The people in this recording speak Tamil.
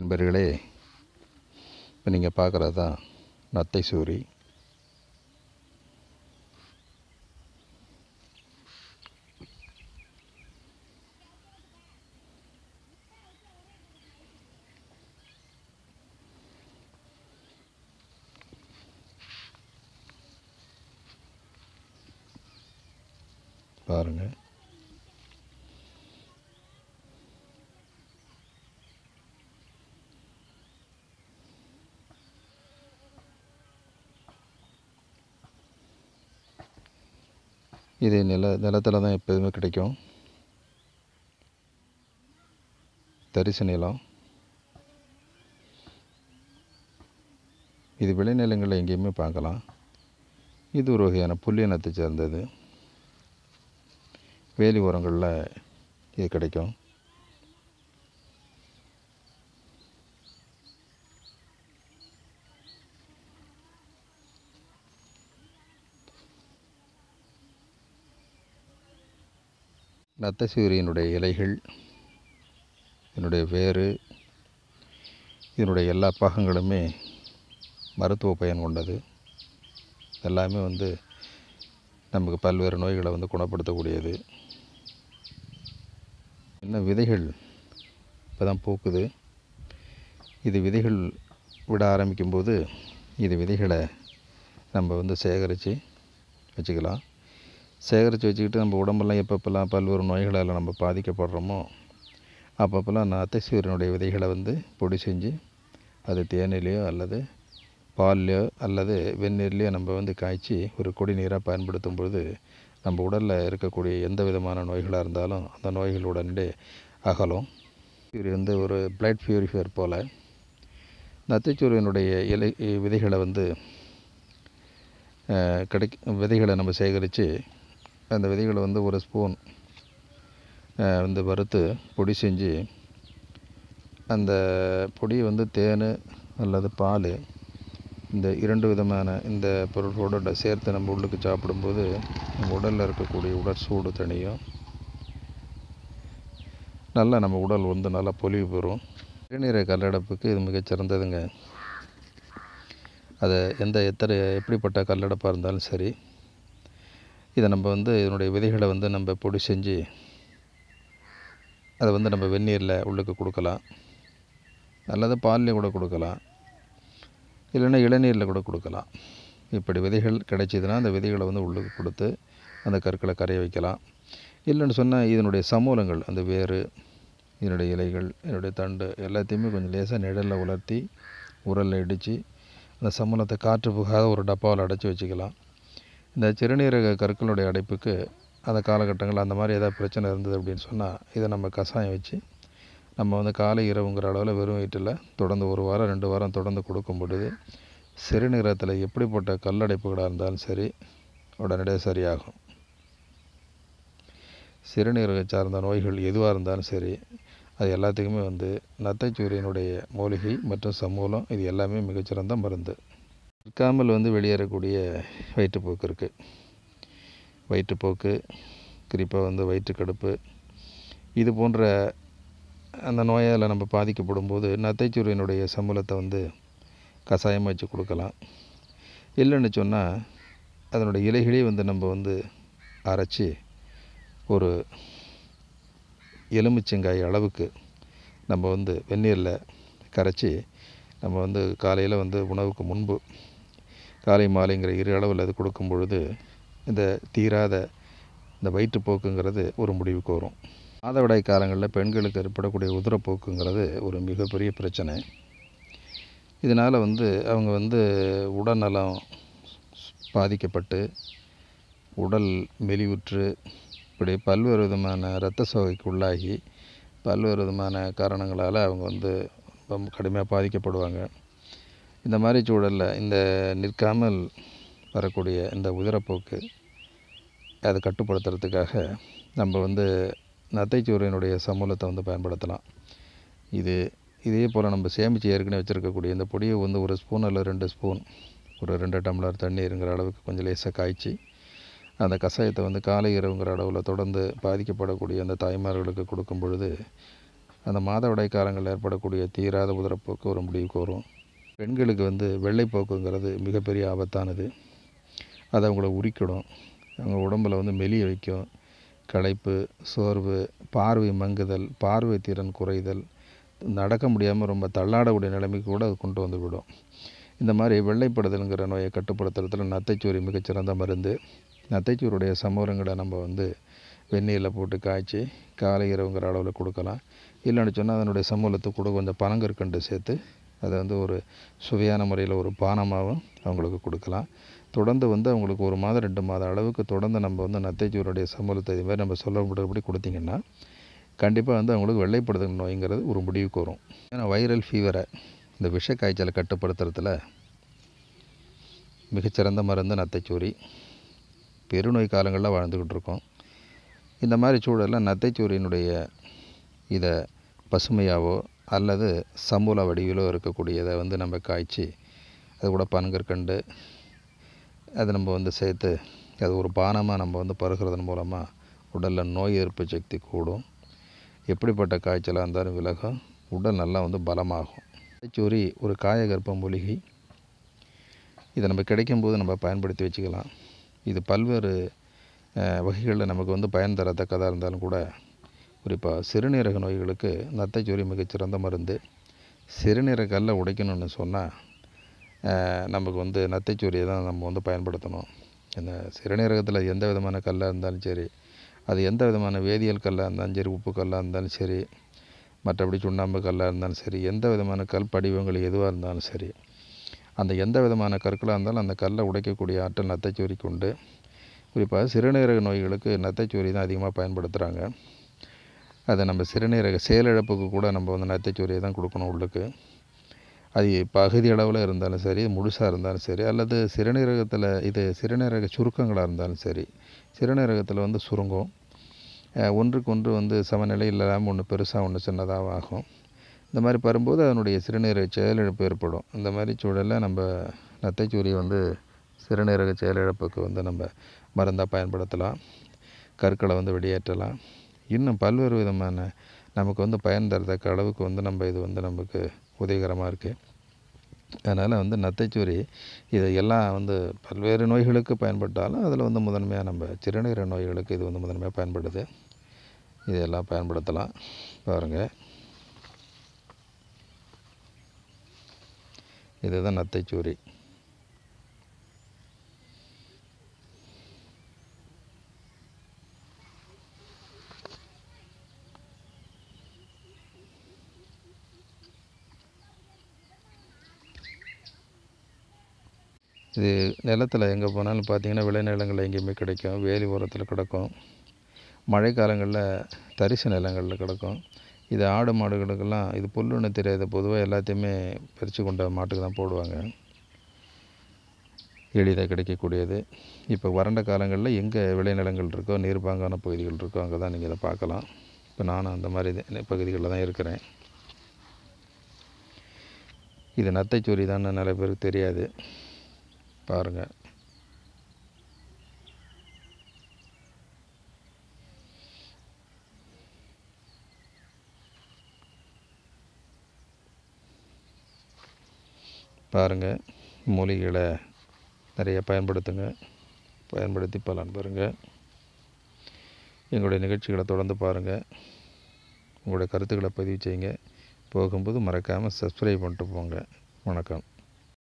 என்பர்களே இப்போ நீங்கள் பார்க்குறது தான் நத்தை சூரி பாருங்கள் இது நில நிலத்தில் தான் எப்போதுமே கிடைக்கும் தரிசு நிலம் இது விளைநிலங்களில் எங்கேயுமே பார்க்கலாம் இது ஒரு வகையான புல்லினத்தை சேர்ந்தது வேலி உரங்களில் இது கிடைக்கும் நத்த சூரியனுடைய இலைகள் இதனுடைய வேறு இதனுடைய எல்லா பாகங்களுமே மருத்துவ பயன் கொண்டது எல்லாமே வந்து நமக்கு பல்வேறு நோய்களை வந்து குணப்படுத்தக்கூடியது இன்னும் விதைகள் இப்போ தான் பூக்குது இது விதைகள் விட ஆரம்பிக்கும்போது இது விதைகளை நம்ம வந்து சேகரித்து வச்சுக்கலாம் சேகரித்து வச்சுக்கிட்டு நம்ம உடம்பெல்லாம் எப்பப்பெல்லாம் பல்வேறு நோய்களால் நம்ம பாதிக்கப்படுறோமோ அப்பப்பெல்லாம் அந்த அத்தைசீவரனுடைய விதைகளை வந்து பொடி செஞ்சு அது தேனிலையோ அல்லது பால்லையோ அல்லது வெந்நீர்லேயோ நம்ம வந்து காய்ச்சி ஒரு குடிநீராக பயன்படுத்தும் பொழுது நம்ம உடலில் இருக்கக்கூடிய எந்த விதமான நோய்களாக இருந்தாலும் அந்த நோய்கள் உடனே அகலும் இது வந்து ஒரு பிளட் ப்யூரிஃபையர் போல் நத்தைச்சூரியனுடைய இலை விதைகளை வந்து கிடை விதைகளை நம்ம சேகரித்து அந்த விதைகளை வந்து ஒரு ஸ்பூன் வந்து வறுத்து பொடி செஞ்சு அந்த பொடி வந்து தேன் அல்லது பால் இந்த இரண்டு விதமான இந்த பொருட்களோட சேர்த்து நம்ம உள்ளுக்கு சாப்பிடும்போது நம்ம உடலில் இருக்கக்கூடிய உடற்சூடு தனியும் நல்லா நம்ம உடல் வந்து நல்லா பொலிவு பெறும் இளநீரை கல்லடைப்புக்கு இது மிகச்சிறந்ததுங்க அதை எந்த எத்தனை எப்படிப்பட்ட கல்லடைப்பாக இருந்தாலும் சரி இதை நம்ம வந்து இதனுடைய விதைகளை வந்து நம்ம பொடி செஞ்சு அதை வந்து நம்ம வெந்நீரில் உள்ளுக்கு கொடுக்கலாம் அல்லது பால்லேயும் கூட கொடுக்கலாம் இல்லைன்னா இளநீரில் கூட கொடுக்கலாம் இப்படி விதைகள் கிடைச்சிதுன்னா அந்த விதைகளை வந்து உள்ளுக்கு கொடுத்து அந்த கற்களை கரைய வைக்கலாம் இல்லைன்னு சொன்னால் இதனுடைய சமூலங்கள் அந்த வேறு இதனுடைய இலைகள் இதனுடைய தண்டு எல்லாத்தையுமே கொஞ்சம் லேசாக நிழலில் உலர்த்தி உரலில் இடித்து அந்த சமூலத்தை காற்று புகாத ஒரு டப்பாவில் அடைச்சி வச்சுக்கலாம் இந்த சிறுநீரக கற்களுடைய அடைப்புக்கு அந்த காலகட்டங்களில் அந்த மாதிரி ஏதாவது பிரச்சனை இருந்தது அப்படின்னு சொன்னால் இதை நம்ம கஷாயம் வச்சு நம்ம வந்து காலை இரவுங்கிற அளவில் வெறும் வயிற்றில் தொடர்ந்து ஒரு வாரம் ரெண்டு வாரம் தொடர்ந்து கொடுக்கும் பொழுது சிறுநீரகத்தில் எப்படிப்பட்ட கல்லடைப்புகளாக இருந்தாலும் சரி உடனடியாக சரியாகும் சிறுநீரக சார்ந்த நோய்கள் எதுவாக இருந்தாலும் சரி அது எல்லாத்துக்குமே வந்து நத்தைச்சூரியனுடைய மூலிகை மற்றும் சமூலம் இது எல்லாமே மிகச்சிறந்த மருந்து நிற்காமல் வந்து வெளியேறக்கூடிய வயிற்றுப்போக்கு இருக்குது வயிற்றுப்போக்கு குறிப்பாக வந்து வயிற்றுக்கடுப்பு இது போன்ற அந்த நோயால் நம்ம பாதிக்கப்படும் போது நத்தைச்சூரியனுடைய சம்பளத்தை வந்து கஷாயம் வச்சு கொடுக்கலாம் இல்லைன்னு சொன்னால் அதனுடைய இலைகளே வந்து நம்ம வந்து அரைச்சி ஒரு எலுமிச்சங்காய் அளவுக்கு நம்ம வந்து வெந்நீரில் கரைச்சி நம்ம வந்து காலையில் வந்து உணவுக்கு முன்பு காலை மாலைங்கிற இரு அளவில் அது கொடுக்கும் பொழுது இந்த தீராத இந்த வயிற்றுப்போக்குங்கிறது ஒரு முடிவுக்கு வரும் மாதவிடாய் காலங்களில் பெண்களுக்கு ஏற்படக்கூடிய உதிரப்போக்குங்கிறது ஒரு மிகப்பெரிய பிரச்சனை இதனால் வந்து அவங்க வந்து உடல்நலம் பாதிக்கப்பட்டு உடல் மெலிவுற்று இப்படி பல்வேறு விதமான இரத்த சோகைக்கு உள்ளாகி பல்வேறு விதமான காரணங்களால் அவங்க வந்து ரொம்ப கடுமையாக பாதிக்கப்படுவாங்க இந்த மாதிரி சூழலில் இந்த நிற்காமல் வரக்கூடிய இந்த உதிரப்போக்கு அதை கட்டுப்படுத்துறதுக்காக நம்ம வந்து நத்தைச்சூரியனுடைய சமூலத்தை வந்து பயன்படுத்தலாம் இது இதே போல் நம்ம சேமித்து ஏற்கனவே வச்சுருக்கக்கூடிய இந்த பொடியை வந்து ஒரு ஸ்பூன் அல்லது ரெண்டு ஸ்பூன் ஒரு ரெண்டு டம்ளர் தண்ணீருங்கிற அளவுக்கு கொஞ்சம் லேசாக காய்ச்சி அந்த கஷாயத்தை வந்து காலை இரவுங்கிற அளவில் தொடர்ந்து பாதிக்கப்படக்கூடிய அந்த தாய்மார்களுக்கு கொடுக்கும் பொழுது அந்த மாதவிடை காலங்களில் ஏற்படக்கூடிய தீராத உதிரப்போக்கு ஒரு முடிவுக்கு வரும் பெண்களுக்கு வந்து வெள்ளைப்போக்குங்கிறது மிகப்பெரிய ஆபத்தானது அது அவங்கள உரிக்கிடும் அவங்க உடம்பில் வந்து மெலிய வைக்கும் களைப்பு சோர்வு பார்வை மங்குதல் பார்வை திறன் குறைதல் நடக்க முடியாமல் ரொம்ப தள்ளாடக்கூடிய நிலைமைக்கு கூட அது கொண்டு வந்து விடும் இந்த மாதிரி வெள்ளைப்படுதலுங்கிற நோயை கட்டுப்படுத்துறதுல நத்தைச்சூரி மிகச்சிறந்த மருந்து நத்தைச்சூருடைய சமூகங்களை நம்ம வந்து வெந்நீரில் போட்டு காய்ச்சி காலை இரவுங்கிற அளவில் கொடுக்கலாம் இல்லைன்னு சொன்னால் அதனுடைய சமூகத்துக்கு கூட கொஞ்சம் பனங்கற்கண்டு சேர்த்து அதை வந்து ஒரு சுவையான முறையில் ஒரு பானமாகவும் அவங்களுக்கு கொடுக்கலாம் தொடர்ந்து வந்து அவங்களுக்கு ஒரு மாதம் ரெண்டு மாதம் அளவுக்கு தொடர்ந்து நம்ம வந்து நத்தைச்சூருடைய சம்பளத்தை இது மாதிரி நம்ம சொல்லப்படுறபடி கொடுத்திங்கன்னா கண்டிப்பாக வந்து அவங்களுக்கு வெள்ளைப்படுத்தல் நோய்ங்கிறது ஒரு முடிவுக்கு வரும் ஏன்னா வைரல் ஃபீவரை இந்த விஷ காய்ச்சலை கட்டுப்படுத்துறதுல மிகச்சிறந்த மருந்து நத்தைச்சூரி பெருநோய் காலங்களில் வாழ்ந்துக்கிட்டு இருக்கோம் இந்த மாதிரி சூழலில் நத்தைச்சூரியினுடைய இதை பசுமையாவோ அல்லது சம்பூலா வடிவிலோ இருக்கக்கூடியதை வந்து நம்ம காய்ச்சி அது கூட பன்கற்கண்டு அதை நம்ம வந்து சேர்த்து அது ஒரு பானமாக நம்ம வந்து பருகிறதன் மூலமாக உடலில் நோய் எதிர்ப்பு சக்தி கூடும் எப்படிப்பட்ட காய்ச்சலாக இருந்தாலும் விலகும் உடல் நல்லா வந்து பலமாகும் சூரி ஒரு காயகற்ப மூலிகை இதை நம்ம கிடைக்கும் போது நம்ம பயன்படுத்தி வச்சுக்கலாம் இது பல்வேறு வகைகளில் நமக்கு வந்து பயன் தரத்தக்கதாக இருந்தாலும் கூட குறிப்பாக சிறுநீரக நோய்களுக்கு நத்தைச்சோறு மிகச்சிறந்த மருந்து சிறுநீரக கல்லை உடைக்கணும்னு சொன்னால் நமக்கு வந்து நத்தைச்சூரியை தான் நம்ம வந்து பயன்படுத்தணும் இந்த சிறுநீரகத்தில் எந்த விதமான கல்லாக இருந்தாலும் சரி அது எந்த விதமான வேதியியல் கல்லாக இருந்தாலும் சரி உப்பு கல்லாக இருந்தாலும் சரி மற்றபடி சுண்ணாம்பு கல்லாக இருந்தாலும் சரி எந்த விதமான கல் படிவங்கள் எதுவாக இருந்தாலும் சரி அந்த எந்த விதமான கற்களாக இருந்தாலும் அந்த கல்லை உடைக்கக்கூடிய ஆற்றல் நத்தைச்சோரிக்கு உண்டு குறிப்பாக சிறுநீரக நோய்களுக்கு நத்தைச்சோரி தான் அதிகமாக பயன்படுத்துகிறாங்க அதை நம்ம சிறுநீரக செயலிழப்புக்கு கூட நம்ம வந்து நத்தைச்சோரியை தான் கொடுக்கணும் உள்ளுக்கு அது பகுதி அளவில் இருந்தாலும் சரி முழுசாக இருந்தாலும் சரி அல்லது சிறுநீரகத்தில் இது சிறுநீரக சுருக்கங்களாக இருந்தாலும் சரி சிறுநீரகத்தில் வந்து சுருங்கும் ஒன்றுக்கு ஒன்று வந்து சமநிலை இல்லாமல் ஒன்று பெருசாக ஒன்று சின்னதாக ஆகும் இந்த மாதிரி வரும்போது அதனுடைய சிறுநீரக செயலிழப்பு ஏற்படும் இந்த மாதிரி சூழலில் நம்ம நத்தைச்சூரியை வந்து சிறுநீரக செயலிழப்புக்கு வந்து நம்ம மருந்தாக பயன்படுத்தலாம் கற்களை வந்து வெளியேற்றலாம் இன்னும் பல்வேறு விதமான நமக்கு வந்து பயன் தரத்தக்க அளவுக்கு வந்து நம்ம இது வந்து நமக்கு உதவிகரமாக இருக்குது அதனால் வந்து நத்தைச்சூரி இதை எல்லாம் வந்து பல்வேறு நோய்களுக்கு பயன்பட்டாலும் அதில் வந்து முதன்மையாக நம்ம சிறுநீர நோய்களுக்கு இது வந்து முதன்மையாக பயன்படுது இதெல்லாம் பயன்படுத்தலாம் பாருங்கள் இதுதான் நத்தைச்சூரி இது நிலத்தில் எங்கே போனாலும் பார்த்தீங்கன்னா விளைநிலங்கள் எங்கேயுமே கிடைக்கும் வேலி ஓரத்தில் கிடக்கும் மழைக்காலங்களில் தரிசு நிலங்களில் கிடக்கும் இது ஆடு மாடுகளுக்கெல்லாம் இது புல்லுன்னு தெரியாது பொதுவாக எல்லாத்தையுமே பறித்து கொண்ட மாட்டுக்கு தான் போடுவாங்க எளிதாக கிடைக்கக்கூடியது இப்போ வறண்ட காலங்களில் எங்கே விளைநிலங்கள் இருக்கோ நீர்ப்பாங்கான பகுதிகள் இருக்கோ அங்கே தான் நீங்கள் இதை பார்க்கலாம் இப்போ நானும் அந்த மாதிரி பகுதிகளில் தான் இருக்கிறேன் இது நத்தைச்சூரி தான் நிறைய பேருக்கு தெரியாது பாருங்கள் பாருங்கள் மூலிகைகளை நிறைய பயன்படுத்துங்க பயன்படுத்தி பலன் பாருங்கள் எங்களுடைய நிகழ்ச்சிகளை தொடர்ந்து பாருங்கள் உங்களுடைய கருத்துக்களை பதிவு செய்யுங்க போகும்போது மறக்காமல் சப்ஸ்கிரைப் பண்ணிட்டு போங்க வணக்கம்